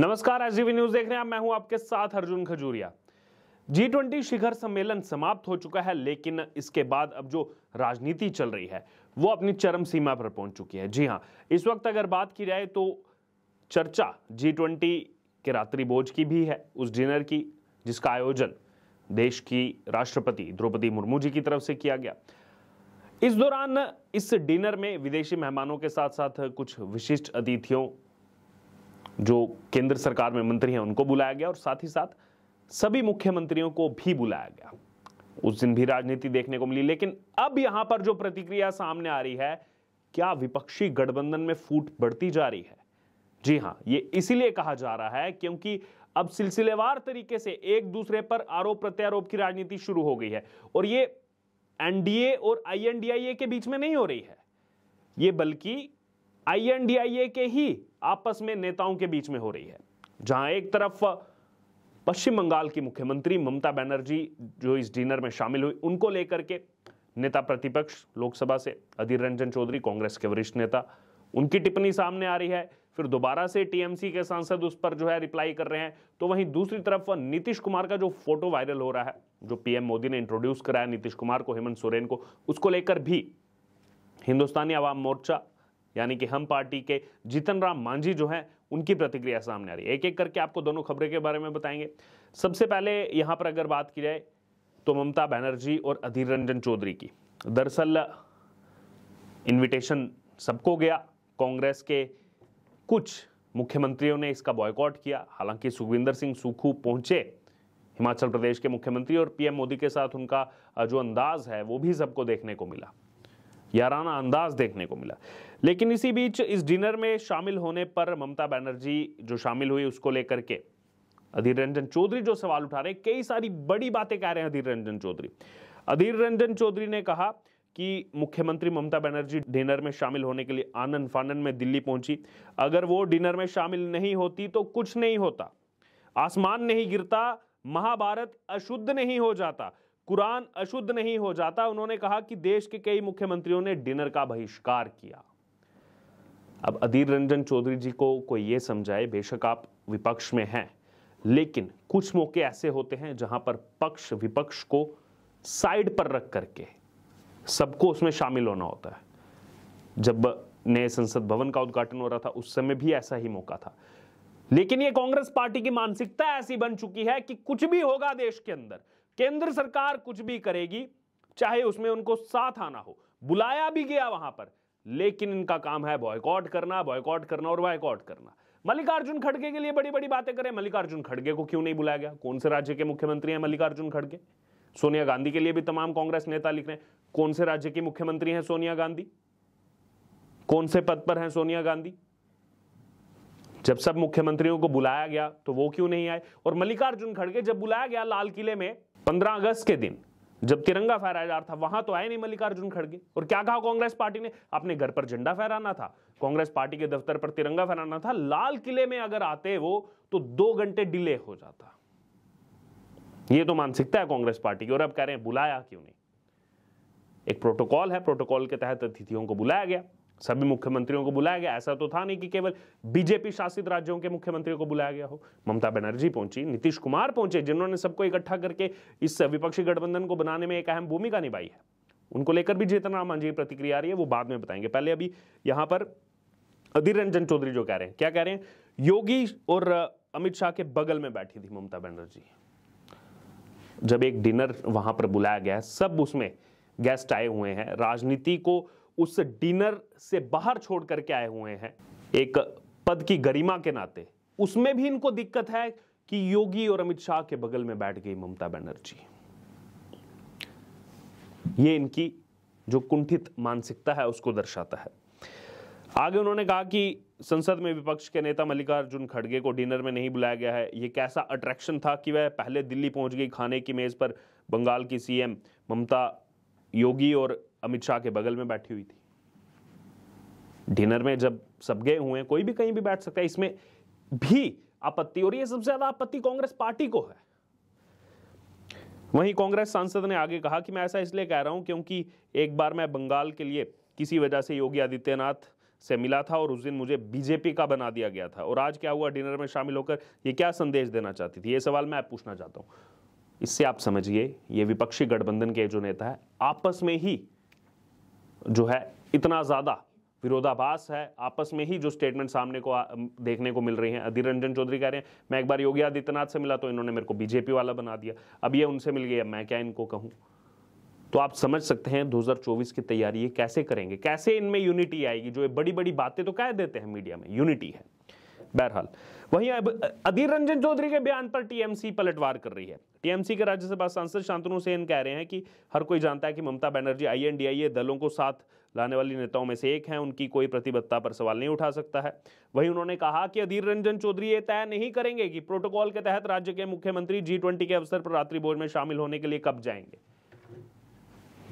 नमस्कार एसजीवी न्यूज देख रहे हैं मैं हूं आपके साथ अर्जुन खजूरिया जी ट्वेंटी शिखर सम्मेलन समाप्त हो चुका है लेकिन इसके बाद अब जो राजनीति चल रही है वो अपनी चरम सीमा पर पहुंच चुकी है जी हां इस वक्त अगर बात की जाए तो चर्चा जी ट्वेंटी के रात्रि भोज की भी है उस डिनर की जिसका आयोजन देश की राष्ट्रपति द्रौपदी मुर्मू जी की तरफ से किया गया इस दौरान इस डिनर में विदेशी मेहमानों के साथ साथ कुछ विशिष्ट अतिथियों जो केंद्र सरकार में मंत्री हैं उनको बुलाया गया और साथ ही साथ सभी मुख्यमंत्रियों को भी बुलाया गया उस दिन भी राजनीति देखने को मिली लेकिन अब यहां पर जो प्रतिक्रिया सामने आ रही है क्या विपक्षी गठबंधन में फूट बढ़ती जा रही है जी हां ये इसीलिए कहा जा रहा है क्योंकि अब सिलसिलेवार तरीके से एक दूसरे पर आरोप प्रत्यारोप की राजनीति शुरू हो गई है और ये एनडीए और आईएनडीआईए के बीच में नहीं हो रही है ये बल्कि आईएनडीआईए के ही आपस में नेताओं के बीच में हो रही है जहां एक तरफ पश्चिम बंगाल की मुख्यमंत्री ममता बनर्जी जो इस डिनर में शामिल हुई उनको लेकर के नेता प्रतिपक्ष लोकसभा से अधीर रंजन चौधरी कांग्रेस के वरिष्ठ नेता उनकी टिप्पणी सामने आ रही है फिर दोबारा से टीएमसी के सांसद उस पर जो है रिप्लाई कर रहे हैं तो वहीं दूसरी तरफ नीतीश कुमार का जो फोटो वायरल हो रहा है जो पीएम मोदी ने इंट्रोड्यूस कराया नीतीश कुमार को हेमंत सोरेन को उसको लेकर भी हिंदुस्तानी आवाम मोर्चा यानी कि हम पार्टी के जीतन राम मांझी जो है उनकी प्रतिक्रिया सामने आ रही है एक एक करके आपको दोनों खबरें के बारे में बताएंगे सबसे पहले यहां पर अगर बात की जाए तो ममता बनर्जी और अधीर रंजन चौधरी की दरअसल इन्विटेशन सबको गया कांग्रेस के कुछ मुख्यमंत्रियों ने इसका बॉयकॉट किया हालांकि सुखविंदर सिंह सुखू पहुंचे हिमाचल प्रदेश के मुख्यमंत्री और पीएम मोदी के साथ उनका जो अंदाज है वो भी सबको देखने को मिला याराना अंदाज देखने को मिला लेकिन इसी बीच इस डिनर में शामिल होने पर ममता बनर्जी जो शामिल हुई उसको लेकर के अधीर रंजन चौधरी जो सवाल उठा रहे कई सारी बड़ी बातें कह रहे हैं अधीर रंजन चौधरी अधीर रंजन चौधरी ने कहा कि मुख्यमंत्री ममता बनर्जी डिनर में शामिल होने के लिए आनंद फानंद में दिल्ली पहुंची अगर वो डिनर में शामिल नहीं होती तो कुछ नहीं होता आसमान नहीं गिरता महाभारत अशुद्ध नहीं हो जाता कुरान अशुद्ध नहीं हो जाता उन्होंने कहा कि देश के कई मुख्यमंत्रियों ने डिनर का बहिष्कार किया अब अधीर रंजन चौधरी जी को कोई ये समझाए बेशक आप विपक्ष में हैं लेकिन कुछ मौके ऐसे होते हैं जहां पर पक्ष विपक्ष को साइड पर रख करके सबको उसमें शामिल होना होता है जब नए संसद भवन का उद्घाटन हो रहा था उस समय भी ऐसा ही मौका था लेकिन ये कांग्रेस पार्टी की मानसिकता ऐसी बन चुकी है कि कुछ भी होगा देश के अंदर केंद्र सरकार कुछ भी करेगी चाहे उसमें उनको साथ आना हो बुलाया भी गया वहां पर लेकिन इनका काम है बॉयकॉट करना बॉयकॉट करना और बॉयकॉट करना मल्लिकार्जुन खड़गे के लिए बड़ी बड़ी बातें करें मल्लिकार्जुन खड़गे को क्यों नहीं बुलाया गया कौन से राज्य के मुख्यमंत्री हैं मल्लिकार्जुन खड़गे सोनिया गांधी के लिए भी तमाम कांग्रेस नेता लिख रहे हैं कौन से राज्य की मुख्यमंत्री हैं सोनिया गांधी कौन से पद पर हैं सोनिया गांधी जब सब मुख्यमंत्रियों को बुलाया गया तो वो क्यों नहीं आए और मल्लिकार्जुन खड़गे जब बुलाया गया लाल किले में पंद्रह अगस्त के दिन जब तिरंगा फहराया जा रहा था वहां तो आए नहीं मल्लिकार्जुन खड़गे और क्या कहा कांग्रेस पार्टी ने अपने घर पर झंडा फहराना था कांग्रेस पार्टी के दफ्तर पर तिरंगा फहराना था लाल किले में अगर आते वो तो दो घंटे डिले हो जाता ये तो मानसिकता है कांग्रेस पार्टी की और अब कह रहे हैं बुलाया क्यों नहीं एक प्रोटोकॉल है प्रोटोकॉल के तहत अतिथियों को बुलाया गया सभी मुख्यमंत्रियों को बुलाया गया ऐसा तो था नहीं कि केवल बीजेपी शासित राज्यों के मुख्यमंत्रियों को बुलाया गया हो ममता बनर्जी पहुंची नीतीश कुमार पहुंचे जिन्होंने सबको इकट्ठा करके इस विपक्षी गठबंधन को बनाने में एक अहम भूमिका निभाई है उनको लेकर भी चेतन राम मांझी प्रतिक्रिया आ रही है वो बाद में बताएंगे पहले अभी यहां पर अधीर रंजन चौधरी जो कह रहे हैं क्या कह रहे हैं योगी और अमित शाह के बगल में बैठी थी ममता बनर्जी जब एक डिनर वहां पर बुलाया गया सब उसमें गेस्ट आए हुए हैं राजनीति को उस डिनर से बाहर छोड़ करके आए हुए हैं एक पद की गरिमा के नाते उसमें भी इनको दिक्कत है कि योगी और अमित शाह के बगल में बैठ गई ममता बनर्जी ये इनकी जो कुंठित मानसिकता है उसको दर्शाता है आगे उन्होंने कहा कि संसद में विपक्ष के नेता मल्लिकार्जुन खड़गे को डिनर में नहीं बुलाया गया है यह कैसा अट्रैक्शन था कि वह पहले दिल्ली पहुंच गई खाने की मेज़ पर बंगाल की सीएम ममता योगी और अमित शाह के बगल में बैठी हुई थी डिनर में जब सब गए हुए हैं कोई भी कहीं भी बैठ सकता है इसमें भी आपत्ति और ये सबसे ज्यादा आपत्ति कांग्रेस पार्टी को है वहीं कांग्रेस सांसद ने आगे कहा कि मैं ऐसा इसलिए कह रहा हूं क्योंकि एक बार मैं बंगाल के लिए किसी वजह से योगी आदित्यनाथ से मिला था और उस दिन मुझे बीजेपी का बना दिया गया था और आज क्या हुआ डिनर में शामिल होकर ये क्या संदेश देना चाहती थी ये सवाल मैं पूछना चाहता हूं इससे आप समझिए ये विपक्षी गठबंधन के जो नेता है आपस में ही जो है इतना ज़्यादा विरोधाभास है आपस में ही जो स्टेटमेंट सामने को देखने को मिल रही हैं अधीर रंजन चौधरी कह रहे हैं मैं एक बार योगी आदित्यनाथ से मिला तो इन्होंने मेरे को बीजेपी वाला बना दिया अब ये उनसे मिल गया मैं क्या इनको कहूँ तो आप समझ सकते हैं 2024 की तैयारी ये कैसे करेंगे कैसे इनमें यूनिटी आएगी जो ये बड़ी बड़ी बातें तो कह देते हैं मीडिया में यूनिटी है बहरहाल वहीं अब अधीर रंजन चौधरी के बयान पर टीएमसी पलटवार कर रही है टीएमसी के राज्यसभा सांसद शांतनु सेन कह रहे हैं कि हर कोई जानता है कि ममता बनर्जी आई दलों को साथ लाने वाली नेताओं में से एक हैं उनकी कोई प्रतिबद्धता पर सवाल नहीं उठा सकता है वहीं उन्होंने कहा कि अधीर रंजन चौधरी ये तय नहीं करेंगे कि प्रोटोकॉल के तहत राज्य के मुख्यमंत्री जी के अवसर पर रात्रि भोज में शामिल होने के लिए कब जाएंगे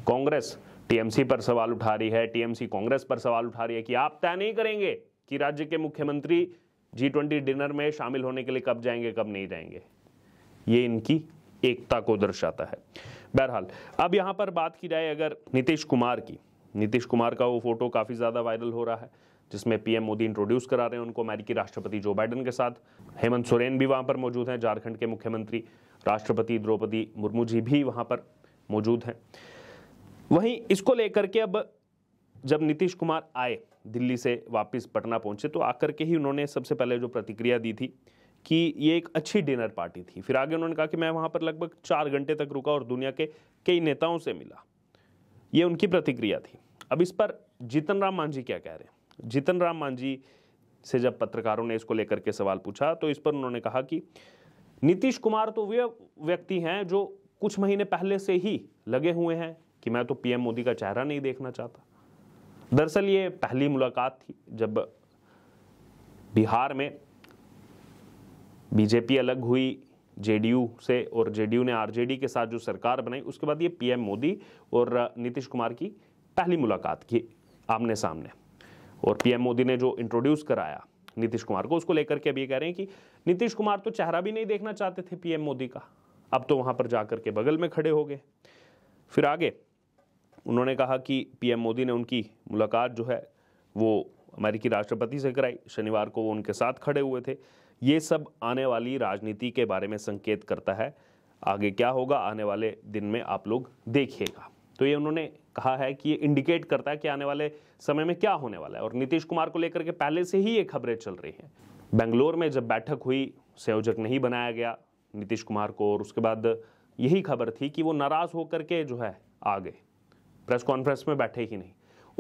कांग्रेस टीएमसी पर सवाल उठा रही है टीएमसी कांग्रेस पर सवाल उठा रही है कि आप तय नहीं करेंगे कि राज्य के मुख्यमंत्री जी ट्वेंटी डिनर में शामिल होने के लिए कब जाएंगे कब नहीं जाएंगे ये इनकी एकता को दर्शाता है बहरहाल अब यहाँ पर बात की जाए अगर नीतीश कुमार की नीतीश कुमार का वो फोटो काफ़ी ज़्यादा वायरल हो रहा है जिसमें पीएम मोदी इंट्रोड्यूस करा रहे हैं उनको अमेरिकी राष्ट्रपति जो बाइडन के साथ हेमंत सोरेन भी वहाँ पर मौजूद हैं झारखंड के मुख्यमंत्री राष्ट्रपति द्रौपदी मुर्मू जी भी वहाँ पर मौजूद हैं वहीं इसको लेकर के अब जब नीतीश कुमार आए दिल्ली से वापस पटना पहुंचे तो आकर के ही उन्होंने सबसे पहले जो प्रतिक्रिया दी थी कि ये एक अच्छी डिनर पार्टी थी फिर आगे उन्होंने कहा कि मैं वहाँ पर लगभग चार घंटे तक रुका और दुनिया के कई नेताओं से मिला ये उनकी प्रतिक्रिया थी अब इस पर जीतन राम मांझी क्या कह रहे हैं जीतन राम मांझी से जब पत्रकारों ने इसको लेकर के सवाल पूछा तो इस पर उन्होंने कहा कि नीतीश कुमार तो वे व्यक्ति हैं जो कुछ महीने पहले से ही लगे हुए हैं कि मैं तो पीएम मोदी का चेहरा नहीं देखना चाहता दरअसल ये पहली मुलाकात थी जब बिहार में बीजेपी अलग हुई जेडीयू से और जेडीयू ने आरजेडी के साथ जो सरकार बनाई उसके बाद ये पीएम मोदी और नीतीश कुमार की पहली मुलाकात की आमने सामने और पीएम मोदी ने जो इंट्रोड्यूस कराया नीतीश कुमार को उसको लेकर के अब ये कह रहे हैं कि नीतीश कुमार तो चेहरा भी नहीं देखना चाहते थे पीएम मोदी का अब तो वहां पर जाकर के बगल में खड़े हो गए फिर आगे उन्होंने कहा कि पीएम मोदी ने उनकी मुलाकात जो है वो अमेरिकी राष्ट्रपति से कराई शनिवार को वो उनके साथ खड़े हुए थे ये सब आने वाली राजनीति के बारे में संकेत करता है आगे क्या होगा आने वाले दिन में आप लोग देखिएगा तो ये उन्होंने कहा है कि ये इंडिकेट करता है कि आने वाले समय में क्या होने वाला है और नीतीश कुमार को लेकर के पहले से ही ये खबरें चल रही हैं बेंगलोर में जब बैठक हुई संयोजक नहीं बनाया गया नीतीश कुमार को और उसके बाद यही खबर थी कि वो नाराज़ होकर के जो है आ गए प्रेस कॉन्फ्रेंस में बैठे ही नहीं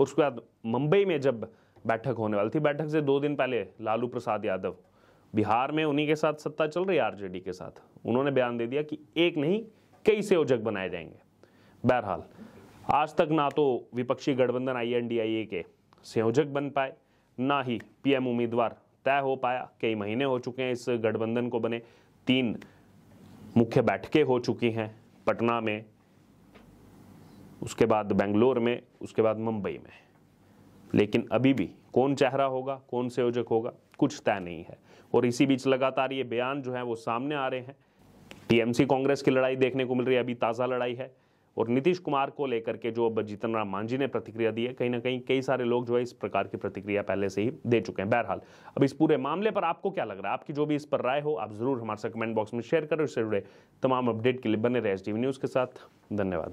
उसके बाद मुंबई में जब बैठक होने वाली थी बैठक से दो दिन पहले लालू प्रसाद यादव बिहार में उन्हीं के साथ सत्ता चल रही है आरजेडी के साथ उन्होंने बयान दे दिया कि एक नहीं कई से ओजक बनाए जाएंगे बहरहाल आज तक ना तो विपक्षी गठबंधन आई एन के संयोजक बन पाए ना ही पीएम उम्मीदवार तय हो पाया कई महीने हो चुके हैं इस गठबंधन को बने तीन मुख्य बैठकें हो चुकी हैं पटना में उसके बाद बेंगलोर में उसके बाद मुंबई में लेकिन अभी भी कौन चेहरा होगा कौन संयोजक होगा कुछ तय नहीं है और इसी बीच लगातार ये बयान जो है वो सामने आ रहे हैं टीएमसी कांग्रेस की लड़ाई देखने को मिल रही है अभी ताज़ा लड़ाई है और नीतीश कुमार को लेकर के जो अब जीतन राम मांझी ने प्रतिक्रिया दी है कहीं ना कहीं कई सारे लोग जो है इस प्रकार की प्रतिक्रिया पहले से ही दे चुके हैं बहरहाल अब इस पूरे मामले पर आपको क्या लग रहा है आपकी जो भी इस पर राय हो आप जरूर हमारे साथ कमेंट बॉक्स में शेयर करें इससे जुड़े तमाम अपडेट के लिए बने रहे एस न्यूज़ के साथ धन्यवाद